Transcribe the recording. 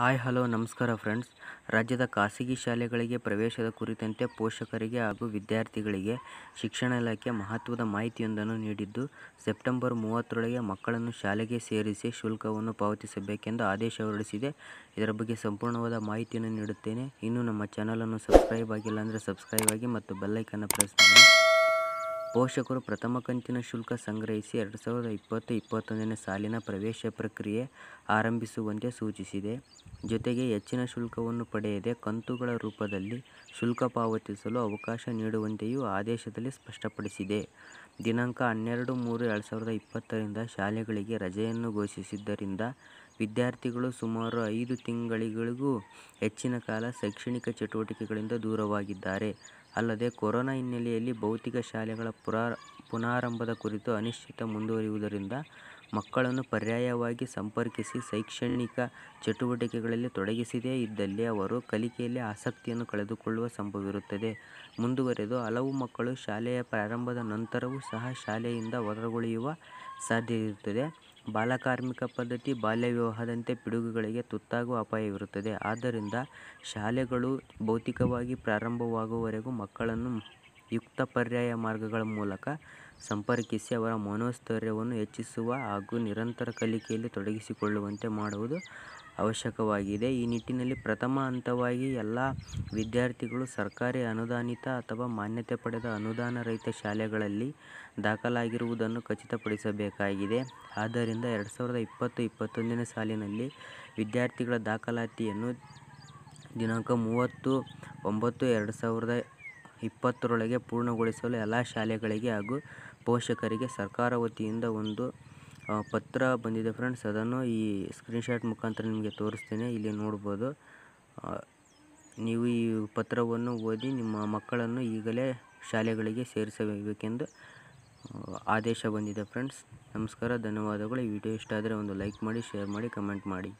Hi hello ನಮಸ್ಕಾರ friends ರಾಜ್ಯದ ಖಾಸಗಿ ಶಾಲೆಗಳಿಗೆ ಪ್ರವೇಶದ ಕುರಿತಂತೆ ಪೋಷಕರಿಗೆ ಹಾಗೂ ವಿದ್ಯಾರ್ಥಿಗಳಿಗೆ ಶಿಕ್ಷಣ ಇಲಾಖೆ ಮಹತ್ವದ ಮಾಹಿತಿಯೊಂದನ್ನು ನೀಡಿದ್ದು ಸೆಪ್ಟೆಂಬರ್ ಮೂವತ್ತರೊಳಗೆ ಮಕ್ಕಳನ್ನು ಶಾಲೆಗೆ ಸೇರಿಸಿ ಶುಲ್ಕವನ್ನು ಪಾವತಿಸಬೇಕೆಂದು ಆದೇಶ ಹೊರಡಿಸಿದೆ ಇದರ ಬಗ್ಗೆ ಸಂಪೂರ್ಣವಾದ ಮಾಹಿತಿಯನ್ನು ನೀಡುತ್ತೇನೆ ಇನ್ನೂ ನಮ್ಮ ಚಾನಲನ್ನು ಸಬ್ಸ್ಕ್ರೈಬ್ ಆಗಿಲ್ಲ ಅಂದರೆ ಸಬ್ಸ್ಕ್ರೈಬ್ ಆಗಿ ಮತ್ತು ಬೆಲ್ಲೈಕನ್ನು ಪ್ರೆಸ್ ಮಾಡಿ ಪೋಷಕರು ಪ್ರಥಮ ಕಂತಿನ ಶುಲ್ಕ ಸಂಗ್ರಹಿಸಿ ಎರಡು ಸಾವಿರದ ಇಪ್ಪತ್ತು ಇಪ್ಪತ್ತೊಂದನೇ ಸಾಲಿನ ಪ್ರವೇಶ ಪ್ರಕ್ರಿಯೆ ಆರಂಭಿಸುವಂತೆ ಸೂಚಿಸಿದೆ. ಜೊತೆಗೆ ಹೆಚ್ಚಿನ ಶುಲ್ಕವನ್ನು ಪಡೆಯದೆ ಕಂತುಗಳ ರೂಪದಲ್ಲಿ ಶುಲ್ಕ ಪಾವತಿಸಲು ಅವಕಾಶ ನೀಡುವಂತೆಯೂ ಆದೇಶದಲ್ಲಿ ಸ್ಪಷ್ಟಪಡಿಸಿದೆ. ದಿನಾಂಕ ಹನ್ನೆರಡು ಮೂರು ಎರಡು ಸಾವಿರದ ಇಪ್ಪತ್ತರಿಂದ ಶಾಲೆಗಳಿಗೆ ರಜೆಯನ್ನು ಘೋಷಿಸಿದ್ದರಿಂದ ವಿದ್ಯಾರ್ಥಿಗಳು ಸುಮಾರು ಐದು ತಿಂಗಳಿಗಳಿಗೂ ಹೆಚ್ಚಿನ ಕಾಲ ಶೈಕ್ಷಣಿಕ ಚಟುವಟಿಕೆಗಳಿಂದ ದೂರವಾಗಿದ್ದಾರೆ. ಅಲ್ಲದೆ, ಕೊರೋನಾ ಹಿನ್ನೆಲೆಯಲ್ಲಿ ಭೌತಿಕ ಶಾಲೆಗಳ ಪುನಾರಂಭದ ಕುರಿತು ಅನಿಶ್ಚಿತ ಮುಂದುವರಿಯುವುದರಿಂದ ಮಕ್ಕಳನ್ನು ಪರ್ಯಾಯವಾಗಿ ಸಂಪರ್ಕಿಸಿ ಶೈಕ್ಷಣಿಕ ಚಟುವಟಿಕೆಗಳಲ್ಲಿ ತೊಡಗಿಸಿದೇ ಇದ್ದಲ್ಲಿ ಅವರು ಕಲಿಕೆಯಲ್ಲಿ ಆಸಕ್ತಿಯನ್ನು ಕಳೆದುಕೊಳ್ಳುವ ಸಂಭವವಿರುತ್ತದೆ. ಮುಂದುವರೆದು, ಹಲವು ಮಕ್ಕಳು ಶಾಲೆಯ ಪ್ರಾರಂಭದ ನಂತರವೂ ಸಹ ಶಾಲೆಯಿಂದ ಹೊರಗುಳಿಯುವ ಸಾಧ್ಯ ಇರುತ್ತದೆ ಬಾಲಕಾರ್ಮಿಕ ಪದ್ಧತಿ ಬಾಲ್ಯ ವಿವಾಹದಂತೆ ಪಿಡುಗುಗಳಿಗೆ ತುತ್ತಾಗುವ ಅಪಾಯವಿರುತ್ತದೆ ಆದ್ದರಿಂದ ಶಾಲೆಗಳು ಭೌತಿಕವಾಗಿ ಪ್ರಾರಂಭವಾಗುವವರೆಗೂ ಮಕ್ಕಳನ್ನು ಯುಕ್ತ ಪರ್ಯಾಯ ಮಾರ್ಗಗಳ ಮೂಲಕ ಸಂಪರ್ಕಿಸಿ ಅವರ ಮನೋಸ್ಥೈರ್ಯವನ್ನು ಹೆಚ್ಚಿಸುವ ಹಾಗೂ ನಿರಂತರ ಕಲಿಕೆಯಲ್ಲಿ ತೊಡಗಿಸಿಕೊಳ್ಳುವಂತೆ ಮಾಡುವುದು ಅವಶ್ಯಕವಾಗಿದೆ ಈ ನಿಟ್ಟಿನಲ್ಲಿ ಪ್ರಥಮ ಹಂತವಾಗಿ ಎಲ್ಲ ವಿದ್ಯಾರ್ಥಿಗಳು ಸರ್ಕಾರಿ ಅನುದಾನಿತ ಅಥವಾ ಮಾನ್ಯತೆ ಪಡೆದ ಅನುದಾನ ರಹಿತ ಶಾಲೆಗಳಲ್ಲಿ ದಾಖಲಾಗಿರುವುದನ್ನು ಖಚಿತಪಡಿಸಬೇಕಾಗಿದೆ ಆದ್ದರಿಂದ ಎರಡು ಸಾವಿರದ ಇಪ್ಪತ್ತು ಇಪ್ಪತ್ತೊಂದನೇ ಸಾಲಿನಲ್ಲಿ ವಿದ್ಯಾರ್ಥಿಗಳ ದಾಖಲಾತಿಯನ್ನು ದಿನಾಂಕ ಮೂವತ್ತು ಒಂಬತ್ತು ಎರಡು ಸಾವಿರದ ಇಪ್ಪತ್ತರೊಳಗೆ ಪೂರ್ಣಗೊಳಿಸಲು ಎಲ್ಲ ಶಾಲೆಗಳಿಗೆ ಹಾಗೂ ಪೋಷಕರಿಗೆ ಸರ್ಕಾರ ವತಿಯಿಂದ ಒಂದು ಪತ್ರ ಬಂದಿದೆ ಫ್ರೆಂಡ್ಸ್ ಅದನ್ನು ಈ ಸ್ಕ್ರೀನ್ಶಾಟ್ ಮುಖಾಂತರ ನಿಮಗೆ ತೋರಿಸ್ತೀನಿ ಇಲ್ಲಿ ನೋಡ್ಬೋದು ನೀವು ಈ ಪತ್ರವನ್ನು ಓದಿ ನಿಮ್ಮ ಮಕ್ಕಳನ್ನು ಈಗಲೇ ಶಾಲೆಗಳಿಗೆ ಸೇರಿಸಬೇಕೆಂದು ಆದೇಶ ಬಂದಿದೆ ಫ್ರೆಂಡ್ಸ್ ನಮಸ್ಕಾರ ಧನ್ಯವಾದಗಳು ಈ ವಿಡಿಯೋ ಇಷ್ಟ ಆದರೆ ಒಂದು ಲೈಕ್ ಮಾಡಿ ಶೇರ್ ಮಾಡಿ ಕಮೆಂಟ್ ಮಾಡಿ